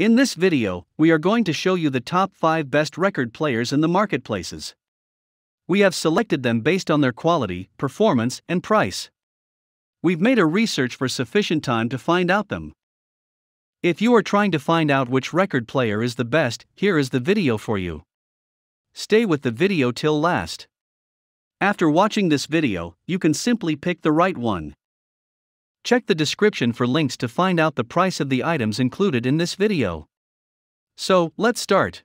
In this video, we are going to show you the top 5 best record players in the marketplaces. We have selected them based on their quality, performance, and price. We've made a research for sufficient time to find out them. If you are trying to find out which record player is the best, here is the video for you. Stay with the video till last. After watching this video, you can simply pick the right one. Check the description for links to find out the price of the items included in this video. So, let's start.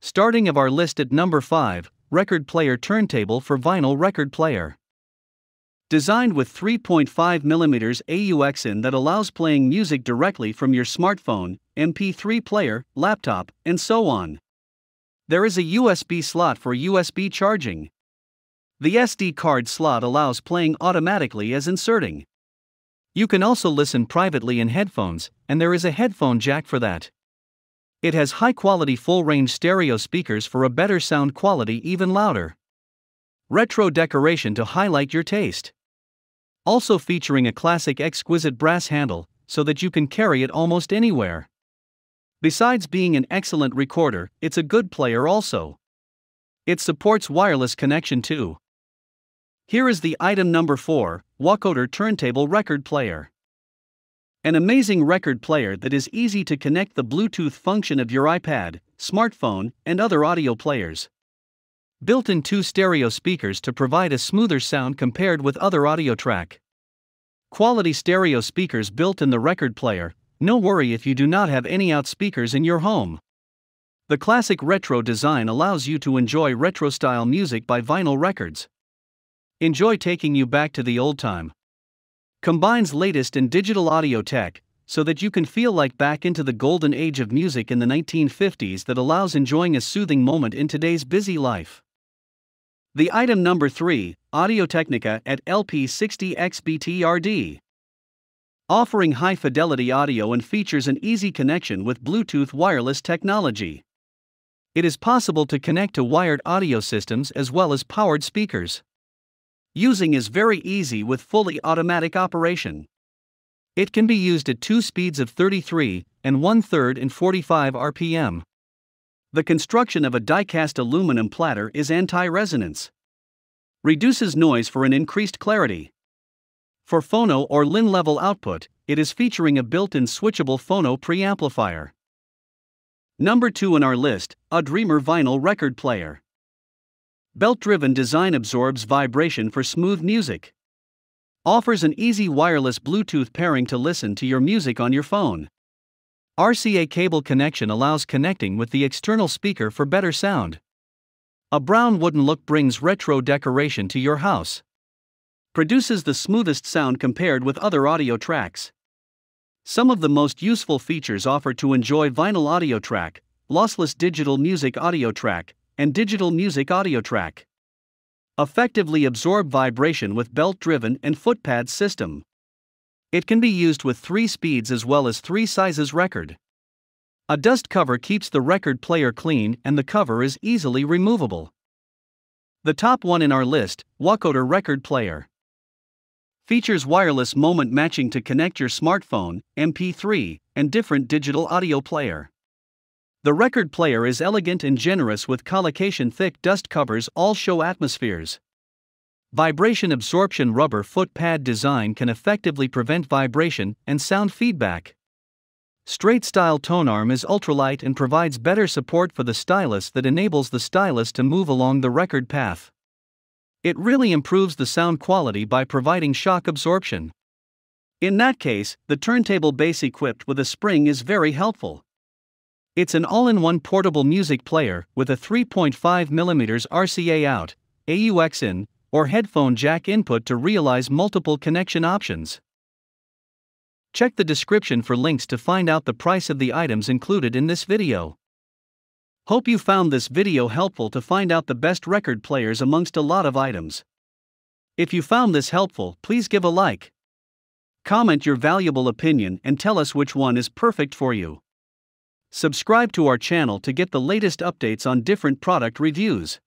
Starting of our list at number 5, Record Player Turntable for Vinyl Record Player. Designed with 3.5mm AUX in that allows playing music directly from your smartphone, MP3 player, laptop, and so on. There is a USB slot for USB charging. The SD card slot allows playing automatically as inserting. You can also listen privately in headphones, and there is a headphone jack for that. It has high quality full range stereo speakers for a better sound quality, even louder. Retro decoration to highlight your taste. Also featuring a classic exquisite brass handle, so that you can carry it almost anywhere. Besides being an excellent recorder, it's a good player also. It supports wireless connection too. Here is the item number 4, Walkoder Turntable Record Player. An amazing record player that is easy to connect the Bluetooth function of your iPad, smartphone, and other audio players. Built in two stereo speakers to provide a smoother sound compared with other audio track. Quality stereo speakers built in the record player, no worry if you do not have any out speakers in your home. The classic retro design allows you to enjoy retro style music by vinyl records. Enjoy taking you back to the old time. Combines latest in digital audio tech so that you can feel like back into the golden age of music in the 1950s that allows enjoying a soothing moment in today's busy life. The item number 3, Audio Technica at LP60XBTRD. Offering high fidelity audio and features an easy connection with Bluetooth wireless technology. It is possible to connect to wired audio systems as well as powered speakers. Using is very easy with fully automatic operation. It can be used at two speeds of 33 and 1 3rd and 45 RPM. The construction of a die-cast aluminum platter is anti-resonance. Reduces noise for an increased clarity. For phono or LIN level output, it is featuring a built-in switchable phono preamplifier. Number 2 in our list, a Dreamer vinyl record player. Belt-driven design absorbs vibration for smooth music. Offers an easy wireless Bluetooth pairing to listen to your music on your phone. RCA cable connection allows connecting with the external speaker for better sound. A brown wooden look brings retro decoration to your house. Produces the smoothest sound compared with other audio tracks. Some of the most useful features offer to enjoy vinyl audio track, lossless digital music audio track, and digital music audio track. Effectively absorb vibration with belt driven and footpad system. It can be used with three speeds as well as three sizes record. A dust cover keeps the record player clean and the cover is easily removable. The top one in our list, Wakoder Record Player. Features wireless moment matching to connect your smartphone, MP3, and different digital audio player. The record player is elegant and generous with collocation thick dust covers all show atmospheres. Vibration absorption rubber foot pad design can effectively prevent vibration and sound feedback. Straight style tone arm is ultralight and provides better support for the stylus that enables the stylus to move along the record path. It really improves the sound quality by providing shock absorption. In that case, the turntable base equipped with a spring is very helpful. It's an all-in-one portable music player with a 3.5mm RCA out, AUX in, or headphone jack input to realize multiple connection options. Check the description for links to find out the price of the items included in this video. Hope you found this video helpful to find out the best record players amongst a lot of items. If you found this helpful, please give a like. Comment your valuable opinion and tell us which one is perfect for you. Subscribe to our channel to get the latest updates on different product reviews.